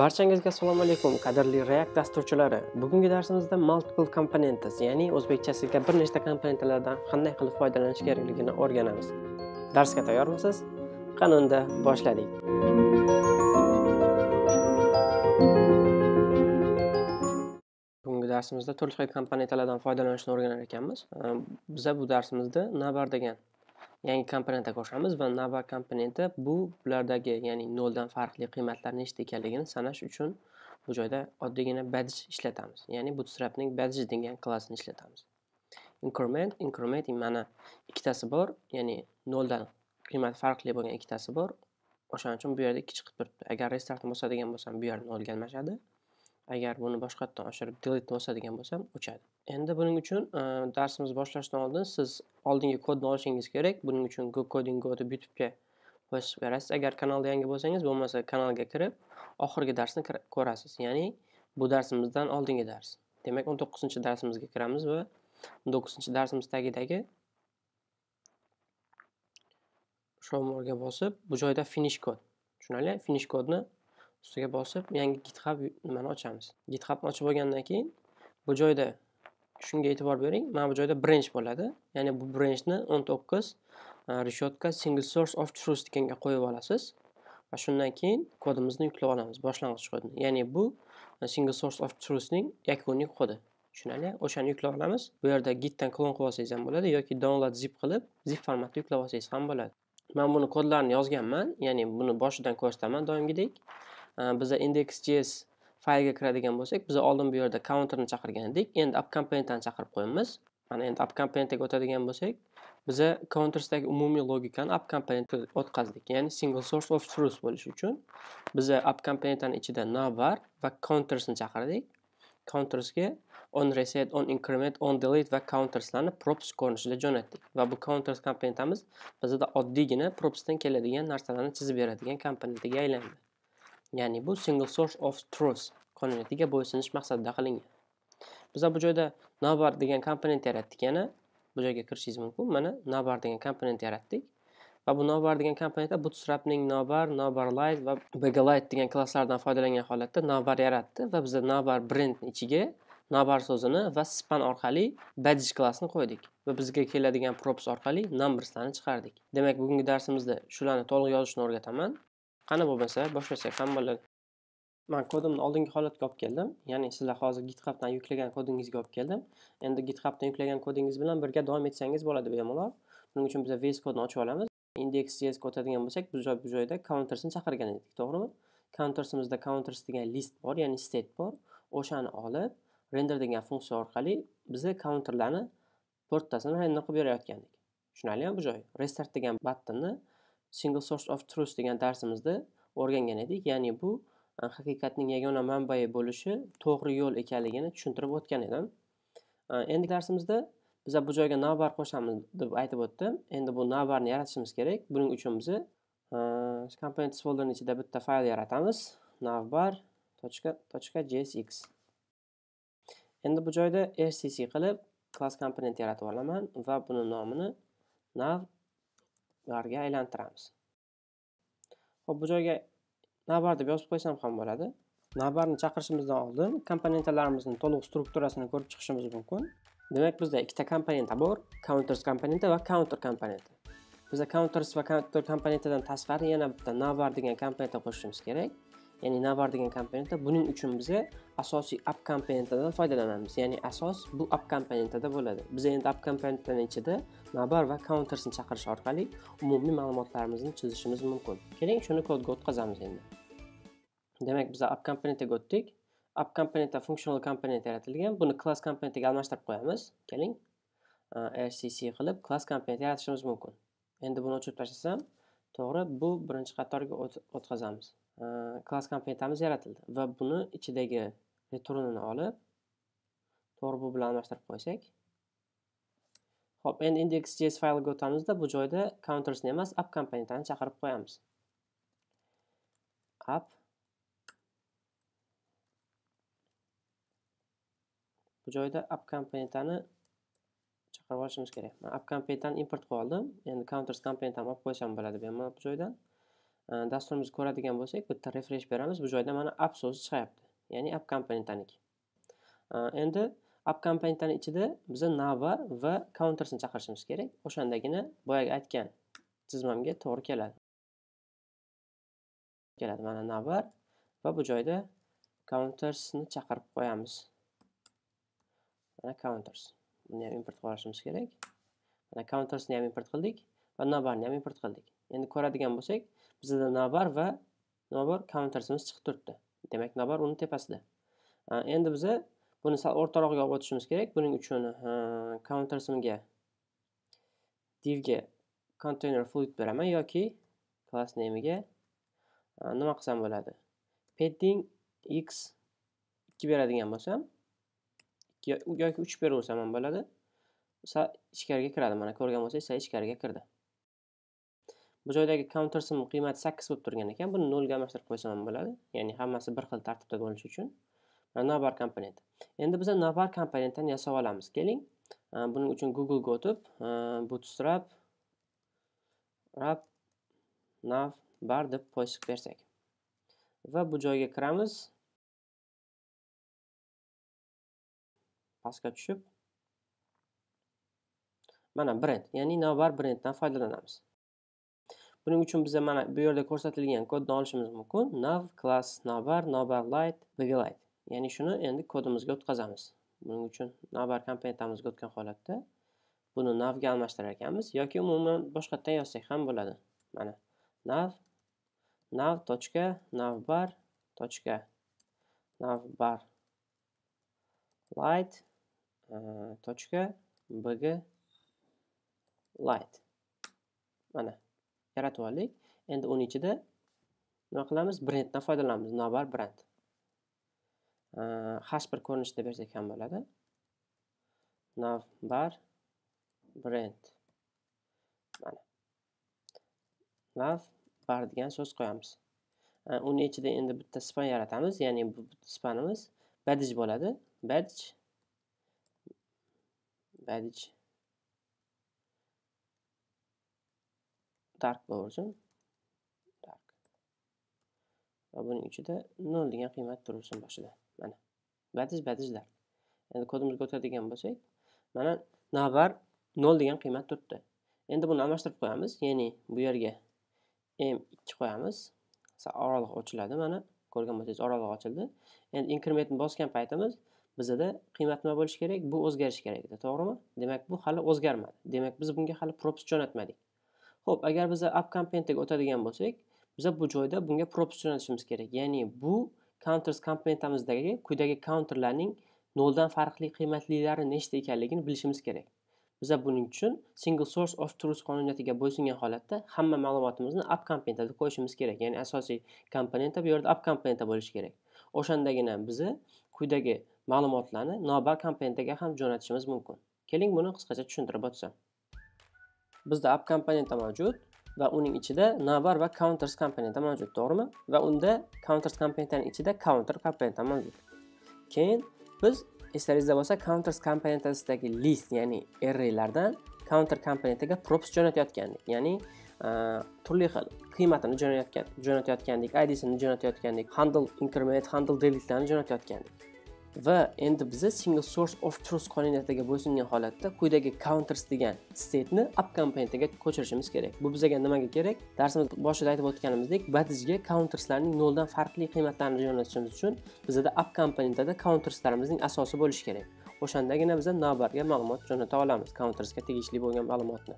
Barchangizga assalomu alaykum qadrli React dasturchilari. Bugungi darsimizda multiple components, ya'ni o'zbekchasiga bir nechta komponentlardan qanday qilib foydalanish kerakligini o'rganamiz. Darsga tayyormisiz? Qani unda boshladik. Bugungi darsimizda turli xil komponentlardan foydalanishni o'rganar ekanmiz. Biza bu darsimizda navbar degan yangi komponentga qo'shamiz va nava komponenti bu ulardagi ya'ni noldan farqli qiymatlar nechta ekanligini sanash uchun bu joyda oddiygina badge ishlatamiz ya'ni bootstrapning badge degan klassini ishlatamiz increment increment mana ikkitasi bor ya'ni noldan qiymat farqli bo'lgan ikkitasi bor o'shaning uchun bu yerda ikki chiqib turibdi agar restartni bosadigan bo'lsam bu yer nolga almashadi agar buni boshqatdan oshirib delete bosadigan bo'lsam o'chadi Endi buning uchun e, darsimiz boshlashdan oldin siz oldingi kodni olishingiz kerak. Buning uchun coding Go deb YouTube'ga bosib berasiz. Agar kanalda yangi bo'lsangiz, bo'lmasa kanalga kirib, oxirgi darsni ko'rasiz. Ya'ni bu darsimizdan oldingi dars. Demak, 19-darsimizga kiramiz va 19-darsimiz tagidagi shomorga bosib, bu joyda finish kod. Tushunali? Finish kodni ustiga bosib, yangi GitHub nimani ochamiz. GitHubni ochib olgandan keyin bu joyda shunga e'tibor bering mana bu joyda branch bo'ladi ya'ni bu branchni o'n to'qqiz e, reshetka single source of truth deganga qo'yib olasiz va shundan keyin kodimizni yuklab olamiz boshlang'ich kodni ya'ni bu e, single source of truthning yakuniy kodi tushunarli o'shani yuklab olamiz bu yerda gitdan klon qilib olsangiz ham bo'ladi yoki download zip qilib zip formatda yuklab olsangiz ham bo'ladi man buni kodlarini yozganman ya'ni buni boshidan ko'rsataman doimgidek e, biza index.js faylga kiradigan bo'lsak biz oldin bu yerda counterni chaqirgan edik endi app componentdan chaqirib qo'yamiz mana endi app componentga o'tadigan bo'lsak biza countersdagi umumiy logikani app componentga o'tkazdik ya'ni single source of truth bo'lishi uchun biza app komponentani ichida navar va countersni chaqirdik countersga on reset on increment on delete va counterslarni props ko'rinishida jo'natdik va bu counters komponentamiz bizada oddiygina propsdan keladigan narsalarni chizib beradigan komponentiga aylandi ya'ni bu single source of truth qonuniyatiga bo'ysunish maqsadida qilingan bizlar bu joyda navbar degan komponent yaratdik yana bu joyga kirishingiz mumkin mana navbar degan komponent yaratdik va bu navbar degan komponentda bootstrapning navbar light va begalight degan klasslardan foydalangan holatda navbar yaratdi va biza navbar brand ichiga navbar so'zini va span orqali badge klassini qo'ydik va bizga keladigan props orqali numberslarni chiqardik demak bugungi darsimizda shularni to'liq yozishni o'rgataman qani bo'lmasa boshlasak ham bo'ladi man kodimni oldingi holatga olib keldim ya'ni sizlar hozir githubdan yuklagan kodingizga olib keldim endi githubdan yuklagan kodingiz bilan birga davom etsangiz bo'ladi bemalol buning uchun biza vs kodni ochib olamiz index js o'tadigan bo'lsak bu joy bu joyda countersni chaqirgan edik to'g'rimi countersimizda counters degan list bor ya'ni state bor o'shani olib render degan funksiya orqali biza counterlarni to'rttasini render qilib berayotgandik tushunarlimi bu joy restart degan battonni single source of truth degan darsimizda o'rgangan edik ya'ni bu e, haqiqatning yagona manbai bo'lishi to'g'ri yo'l ekanligini tushuntirib o'tgan edim e, endi darsimizda biza bu joyga navbar qo'shamiz deb aytib o'tdim endi bu navbarni yaratishimiz kerak buning uchun biz e, components folderni ichida bitta fayl yaratamiz navbar точка jsx endi bu joyda rcc qilib klass komponent yaratib olaman va buni nomini nav ularga aylantiramiz. Xo'p, bu joyga navbar deb yozib qo'ysam ham bo'ladi. Navbarni chaqirishimizdan oldin komponentalarimizni to'liq strukturasini ko'rib chiqishimiz mumkin. Demak, bizda ikkita komponenta bor, counters komponenti va counter komponenti. bizda counters va counter komponentidan tashqari yana bitta navbar degan komponenta qo'shishimiz kerak. ya'ni navbar degan komponentda buning uchun biza asosiy app komponentidan foydalanamiz ya'ni asos bu app komponentida bo'ladi biz endi app komponentini ichida navbar va countersni chaqirish orqali umumiy ma'lumotlarimizni chizishimiz mumkin keling shuni kodga o'tkazamiz endi demak biz app komponentiga o'tdik app komponentda functional komponent yaratilgan buni class komponentiga almashtirib qo'yamiz keling rcc qilib class komponent yaratishimiz mumkin endi buni o'chirib tashlasam to'g'ri bu birinchi qatorga o'tkazamiz klass komponentamiz yaratildi va buni ichidagi returnini olib to'g'ri bu bilan almashtirib qo'ysak ho'p endi index.js faylga o'tamizda bu joyda countersni emas app komponentani chaqirib qo'yamiz app bu joyda app komponentani chaqirib olishimiz kerak man app komponentani import qilib oldim endi counters komponentani olib qo'ysam bo'ladi bemalol bu joydan dasturimizni ko'radigan bo'lsak bitta refresh beramiz bu joyda mana app so'zi chiqyapti ya'ni app komponentaniki endi app komponentani ichida biza navbar va countersni chaqirishimiz kerak o'shandagina boyagi aytgan tizmamga to'g'ri keladi keladi mana navbar va bu joyda countersni chaqirib qo'yamiz mana counters buni ham import qilishimiz kerak mana countersni ham import qildik va navbarni ham import qildik endi ko'radigan bo'lsak bizda navbar va navbar countersimiz chiqib turibdi demak navbar uni tepasida endi biza buni sal o'rtaroqga olib o'tishimiz kerak buning uchun countersimga divga container fluid beraman yoki class nameiga nima qilsam bo'ladi padding x ikki beradigan bo'lsam yoki uch beraversam ham bo'ladi ichkariga kiradi mana ko'rgan bo'lsangiz ichkariga kirdi bu joydagi counter sim qiymati sakkiz bo'lib turgan ekan buni nolga almashtirib qo'ysam ham bo'ladi ya'ni hammasi bir xil tartibda bo'lishi uchun navbar komponent endi biza navbar komponentdan yasab olamiz keling buning uchun googlega o'tib bootstrap rap nav bar deb poysib bersak va bu joyga kiramiz pastga tushib mana brend ya'ni navbar brenddan foydalanamiz Buning uchun biz mana bu yerda ko'rsatilgan kodni olishimiz mumkin. nav class navbar navbar light light. Ya'ni shuni endi kodimizga o'tkazamiz. Buning uchun navbar komponentamizga o'tgan holatda buni navga almashtirar ekanmiz yoki umuman boshqatdan yozsak ham bo'ladi. Mana nav nav tochka navbar tochka navbar light e, tochka bg light mana yaratib oldik endi uni ichida nima qilamiz brenddan foydalanamiz navbar brend hash bir ko'rinishda bersak ham bo'ladi navbar brend mana nav bar degan so'z qo'yamiz uni ichida endi bitta span yaratamiz ya'ni bu spanimiz badge bo'ladi badge badge dark bo'lsin dark va buning ichida nol degan qiymat tursin boshida mana badiz badizlar endi kodimizga o'tadigan bo'lsak mana navbar nol degan qiymat turibdi endi buni almashtirib qo'yamiz ya'ni bu yerga m ikki qo'yamiz oralig' ochiladi mana ko'rgan bo'lsangiz oralig' ochildi endi inkrementni bosgan paytimiz bizada qiymat nima bo'lishi kerak bu o'zgarishi kerak edi to'g'rimi demak bu hali o'zgarmadi demak biz bunga hali props jo'natmadik Xo'p, agar biz upcomponentga o'tadigan bo'lsak, biz bu joyda bunga proporsionalishimiz kerak. Ya'ni bu counters komponentamizdagi quyidagi counterlarning noldan farqli qiymatlilari nechta ekanligini bilishimiz kerak. Biz buning uchun single source of truth qonuniyatiga bo'ysungan holatda hamma ma'lumotimizni up componentda qo'yishimiz kerak. Ya'ni asosiy komponenta bu yerda up komponenta bo'lishi kerak. O'shandagina biz quyidagi ma'lumotlarni nobal komponentaga ham jo'natishimiz mumkin. Keling buni qisqacha tushuntirib o'tsam. bizda app komponenti mavjud va uning ichida navbar va counters komponenti mavjud to'g'rimi va unda counters komponentining ichida counter komponenti mavjud keyin biz eslaringizda bo'lsa counters komponentasidagi list ya'ni arraylardan counter komponentiga props jo'natayotgandik ya'ni turli xil qiymatini jo'natayotgan jo'natayotgandik idsini jo'natayotgandik handle increment handle delete'larni jo'natayotgandik va endi biza single source of truth qonuniyatiga bo'ysungan holatda quyidagi counters degan stateni up komponentiga ko'chirishimiz kerak bu bizga nimaga kerak darsimiz boshida aytib o'tganimizdek badijga counterslarning noldan farqli qiymatlarini jo'natishimiz uchun bizada up komponentada counterslarimizning asosi bo'lishi kerak o'shandagina biza navbarga ma'lumot jo'nata olamiz countersga tegishli bo'lgan ma'lumotni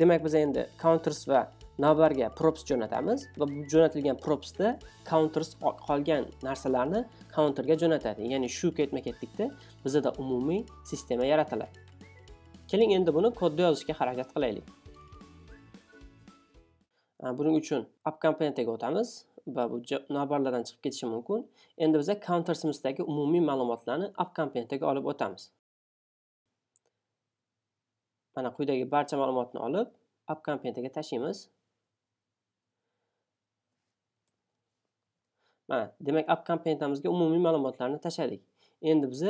demak biz endi counters va navbarga props jo'natamiz va bu jo'natilgan propsda counters qolgan narsalarni counterga jo'natadi ya'ni shu ketma ketlikda bizada umumiy sistema yaratiladi keling endi buni kodda yozishga harakat qilaylik buning uchun app komponentiga o'tamiz va bu navbarlardan chiqib ketishi mumkin endi biza countersimizdagi umumiy ma'lumotlarni app komponentiga olib o'tamiz mana quyidagi barcha ma'lumotni olib app komponentiga tashlaymiz demak app komponentamizga umumiy ma'lumotlarni tashladik endi biz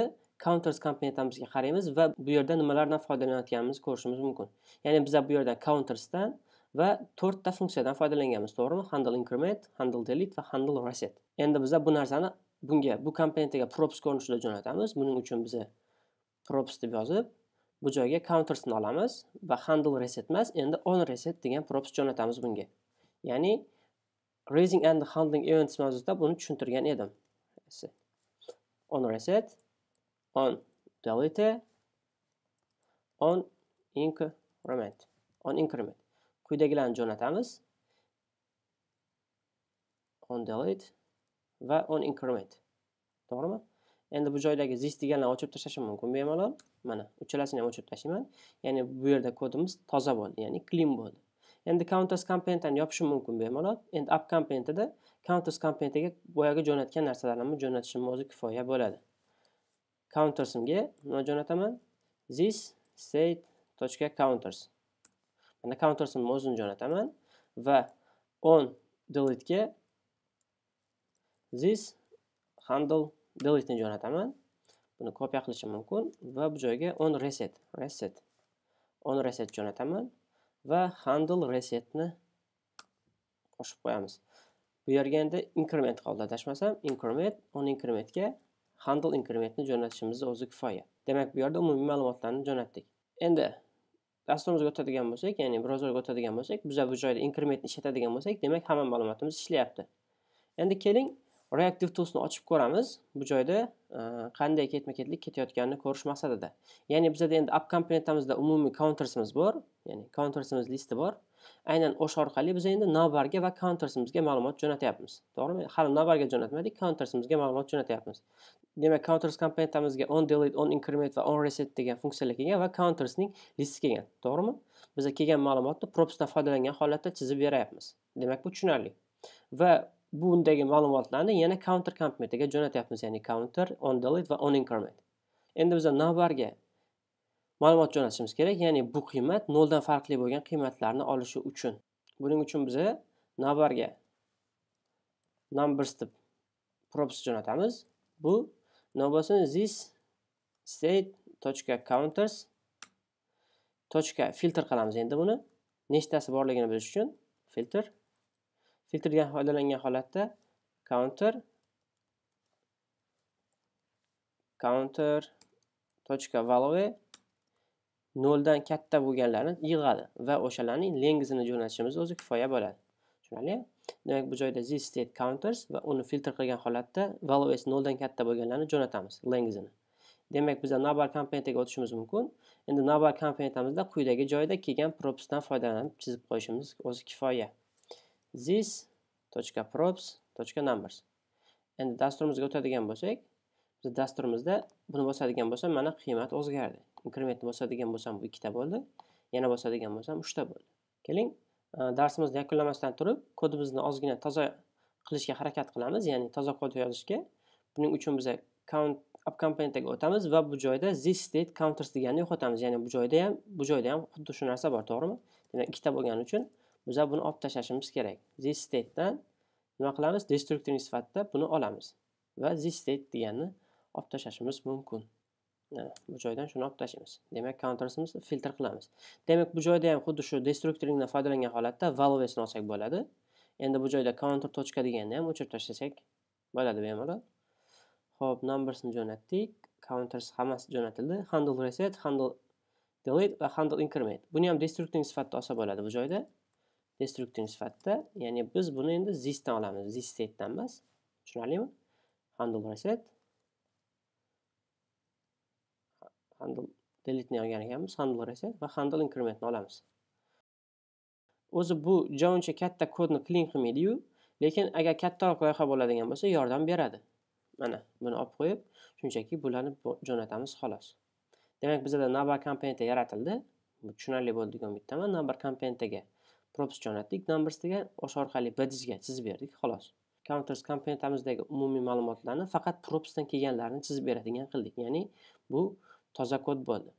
counters komponentamizga qaraymiz va bu yerda nimalardan foydalanayotganimizni ko'rishimiz mumkin ya'ni biza bu yerda countersdan va to'rtta funksiyadan foydalanganmiz to'g'rimi handle increment handle delete va handle reset endi biza bu narsani bunga bu komponentiga props ko'rinishida jo'natamiz buning uchun biz props deb yozib bu joyga countersni olamiz va handle reset emas endi on reset degan props jo'natamiz bunga ya'ni raising and handling events mavzusida buni tushuntirgan edim on reset on delete on increment on increment quyidagilarni jo'natamiz on delete va on increment to'g'rimi endi bu joydagi this deganlarni o'chirib tashlashim mumkin bemalol mana uchalasini ham o'chirib tashlayman ya'ni bu yerda kodimiz toza bo'ldi ya'ni clean bo'ldi endi counters komponentani yopishim mumkin bemalol endi app komponentida counters komponentiga boyagi jo'natgan narsalarimni jo'natishim o'zi kifoya bo'ladi countersimga nima jo'nataman this state точка counters mana countersimni o'zini jo'nataman va on ga this handle ni jo'nataman buni kopiya qilishim mumkin va bu joyga on reset reset on reset jo'nataman va handle resetni qo'shib qo'yamiz bu yerga endi increment qoldi adashmasam increment o'n incrementga handle incrementni jo'natishimizni o'zi kifoya demak bu yerda umumiy ma'lumotlarni jo'natdik endi dasturimizga o'tadigan bo'lsak ya'ni brauzerga o'tadigan bo'lsak biza bu joyda incrementni ishlatadigan bo'lsak demak hamma ma'lumotimiz ishlayapti endi keling reaktiv toolsni ochib ko'ramiz bu joyda e, qanday ketma ketlik ketayotganini ko'rish maqsadida ya'ni bizada endi up komponentamizda umumiy countersimiz bor ya'ni countersimiz listi bor aynan o'sha orqali biz endi navbarga va countersimizga ma'lumot jo'natyapmiz to'g'rimi hali navbarga jo'natmadik countersimizga ma'lumot jo'natyapmiz demak counters komponentamizga on delete on increment va on reset degan funksiyalar kelgan va countersning listi kelgan to'g'rimi biza kelgan ma'lumotni propsdan foydalangan holatda chizib beryapmiz demak bu tushunarli va bundagi ma'lumotlarni yana counter komponentiga jo'natyapmiz ya'ni counter on delete va on increment endi biza navbarga ma'lumot jo'natishimiz kerak ya'ni bu qiymat noldan farqli bo'lgan qiymatlarni olishi uchun buning uchun biza navbarga numbers deb props jo'natamiz bu navbatini this state точка counters точка filtr qilamiz endi buni nechtasi borligini bilish uchun filter filtrdan foydalangan holatda counter counter точка value dan katta bo'lganlarni yig'adi va o'shalarning lengizini jo'natishimiz o'zi kifoya bo'ladi tushunarli demak bu joyda this state counters va uni filtr qilgan holatda values dan katta bo'lganlarni jo'natamiz lengizini demak biz navbar komponentiga o'tishimiz mumkin endi navbar komponentimizda quyidagi joyda kelgan propsdan foydalanib chizib qo'yishimiz o'zi kifoya this.props.numbers endi dasturimizga o'tadigan bo'lsak biz dasturimizda buni bosadigan bo'lsam mana qiymat o'zgardi inkrementni bosadigan bo'lsam bu ikkita bo'ldi yana bosadigan bo'lsam uchta bo'ldi keling darsimizni yakunlamasdan turib kodimizni ozgina toza qilishga harakat qilamiz ya'ni toza kod yozishga buning uchun biza count up komponentiga o'tamiz va bu joyda this state counters deganni yo'qotamiz ya'ni bu joyda ham bu joyda ham xuddi shu narsa bor to'g'rimi demak ikkita bo'lgani uchun biza buni olib tashlashimiz kerak this statedan nima qilamiz destruktivniy sifatida buni olamiz va this state deganni olib tashlashimiz mumkin bu joydan shuni olib tashlaymiz demak countersimizni filtr qilamiz demak bu joyda ham xuddi shu destructuringdan foydalangan holatda valvesni olsak bo'ladi endi bu joyda counter tochka deganni ham o'chirib tashlasak bo'ladi bemalol ho'p numbersni jo'natdik counters hammasi jo'natildi handle reset handle delete va handle increment buni ham destructing sifatida olsa bo'ladi bu joyda destruktiv sifatida ya'ni biz buni endi zisdan olamiz zis setdan emas tushunarlimi handle reset handle ni olgan ekanmiz handle reset va handle incrementni olamiz o'zi bu uncha katta kodni clean qilmaydiyu lekin agar kattaroq loyiha bo'ladigan bo'lsa yordam beradi mana buni olib qo'yib shunchaki bularni jo'natamiz xolos demak bizada nabar komponenti yaratildi tushunarli bo'ldi degan umiddaman navbar komponentiga propischon numbers numbersdagi o'sha orqali bdisga chizib berdik xolos counters komponentamizdagi umumiy ma'lumotlarni faqat propsdan kelganlarini chizib beradigan qildik ya'ni bu toza kod bo'ldi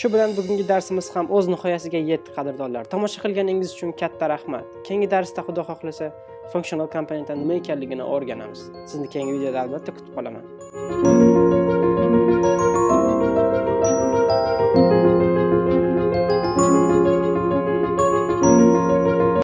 shu bilan bugungi darsimiz ham o'z nihoyasiga yetdi qadrdonlar tomosha qilganingiz uchun katta rahmat keyingi darsda xudo xohlasa funksional komponentlar nima ekanligini o'rganamiz sizni keyingi videoda albatta kutib qolaman